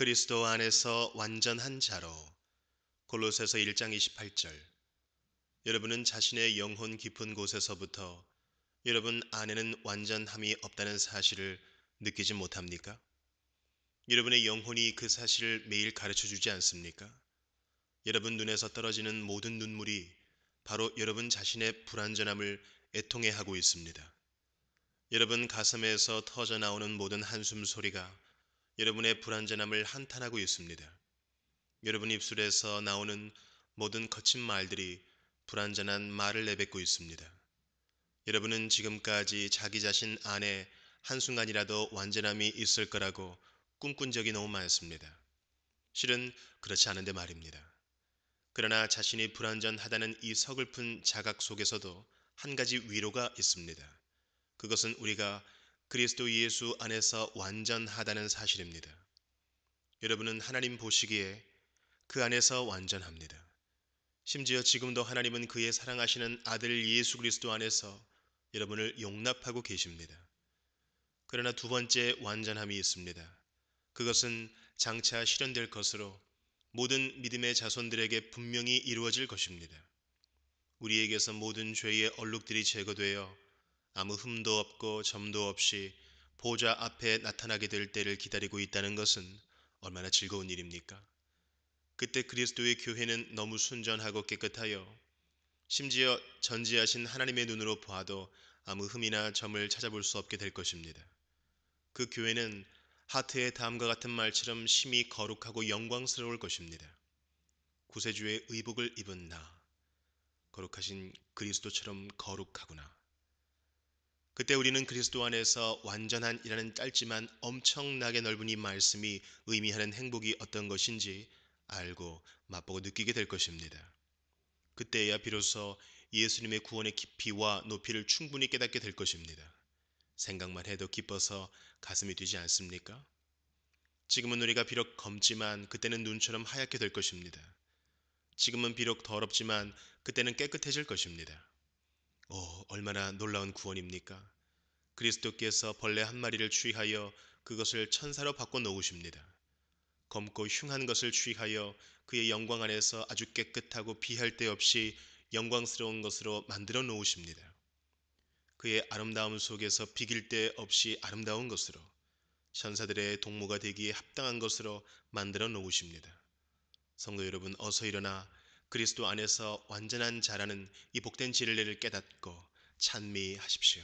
그리스도 안에서 완전한 자로 골로새서 1장 28절 여러분은 자신의 영혼 깊은 곳에서부터 여러분 안에는 완전함이 없다는 사실을 느끼지 못합니까? 여러분의 영혼이 그 사실을 매일 가르쳐 주지 않습니까? 여러분 눈에서 떨어지는 모든 눈물이 바로 여러분 자신의 불완전함을 애통해 하고 있습니다. 여러분 가슴에서 터져 나오는 모든 한숨 소리가 여러분의 불완전함을 한탄하고 있습니다. 여러분 입술에서 나오는 모든 거친 말들이 불완전한 말을 내뱉고 있습니다. 여러분은 지금까지 자기 자신 안에 한순간이라도 완전함이 있을 거라고 꿈꾼 적이 너무 많습니다. 실은 그렇지 않은데 말입니다. 그러나 자신이 불완전하다는 이 서글픈 자각 속에서도 한 가지 위로가 있습니다. 그것은 우리가 그리스도 예수 안에서 완전하다는 사실입니다. 여러분은 하나님 보시기에 그 안에서 완전합니다. 심지어 지금도 하나님은 그의 사랑하시는 아들 예수 그리스도 안에서 여러분을 용납하고 계십니다. 그러나 두 번째 완전함이 있습니다. 그것은 장차 실현될 것으로 모든 믿음의 자손들에게 분명히 이루어질 것입니다. 우리에게서 모든 죄의 얼룩들이 제거되어 아무 흠도 없고 점도 없이 보좌 앞에 나타나게 될 때를 기다리고 있다는 것은 얼마나 즐거운 일입니까? 그때 그리스도의 교회는 너무 순전하고 깨끗하여 심지어 전지하신 하나님의 눈으로 보아도 아무 흠이나 점을 찾아볼 수 없게 될 것입니다. 그 교회는 하트의 다음과 같은 말처럼 심히 거룩하고 영광스러울 것입니다. 구세주의 의복을 입은 나, 거룩하신 그리스도처럼 거룩하구나. 그때 우리는 그리스도 안에서 완전한이라는 짧지만 엄청나게 넓은 이 말씀이 의미하는 행복이 어떤 것인지 알고 맛보고 느끼게 될 것입니다. 그때야 비로소 예수님의 구원의 깊이와 높이를 충분히 깨닫게 될 것입니다. 생각만 해도 기뻐서 가슴이 뛰지 않습니까? 지금은 우리가 비록 검지만 그때는 눈처럼 하얗게 될 것입니다. 지금은 비록 더럽지만 그때는 깨끗해질 것입니다. 오, 어, 얼마나 놀라운 구원입니까? 그리스도께서 벌레 한 마리를 취하여 그것을 천사로 바꿔 놓으십니다. 검고 흉한 것을 취하여 그의 영광 안에서 아주 깨끗하고 비할 데 없이 영광스러운 것으로 만들어 놓으십니다. 그의 아름다움 속에서 비길 데 없이 아름다운 것으로 천사들의 동무가 되기에 합당한 것으로 만들어 놓으십니다. 성도 여러분 어서 일어나 그리스도 안에서 완전한 자라는 이 복된 진리를 깨닫고 찬미하십시오.